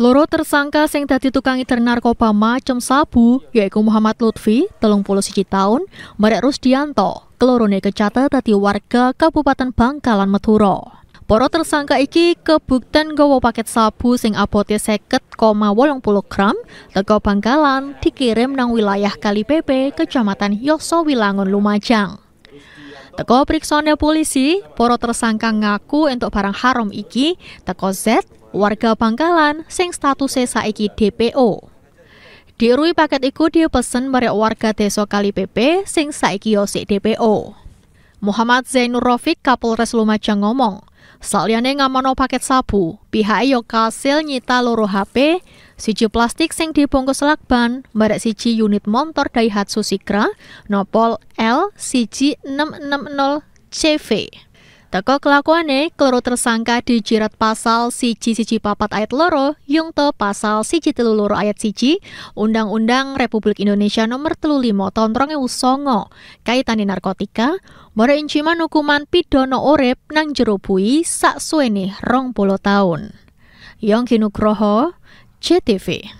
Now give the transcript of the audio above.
Loro tersangka sing dadi tukang edar narkoba macem sabu, yaitu Muhammad Lutfi, telung puluh tahun, Marek Rusdianto, kelorone kecata dadi warga Kabupaten Bangkalan Meturo. Poro tersangka iki kebukten gawa paket sabu sing abote seket koma wolong puluh gram teko Bangkalan dikirim nang wilayah Kali PP, Kecamatan Wilangun Lumajang. Teko periksaannya polisi, poro tersangka ngaku untuk barang haram iki, teko Z warga Pangkalan, sing statusnya saiki DPO. Dirui paket iku pesen merek warga desa Kali PP sing saiki yo DPO. Muhammad Zainur Rafiq Kapolres Lumajang ngomong, saliyane ngamono paket sabu, pihak yo kasil nyita loro HP, siji plastik sing dibungkus lakban, merek siji unit motor Daihatsu Sigra, nopol L siji 660 CV. Teko kelakuane, keloro tersangka dijerat pasal siji siji papat ayat loro, yungto pasal siji telu loro ayat siji, Undang-Undang Republik Indonesia nomor telu Lima, tahun rong ewu songo, kaitane narkotika, mora inciman hukuman pidono orep nang jero sak suwene rong polo tahun. Yongki Nugroho, CTV.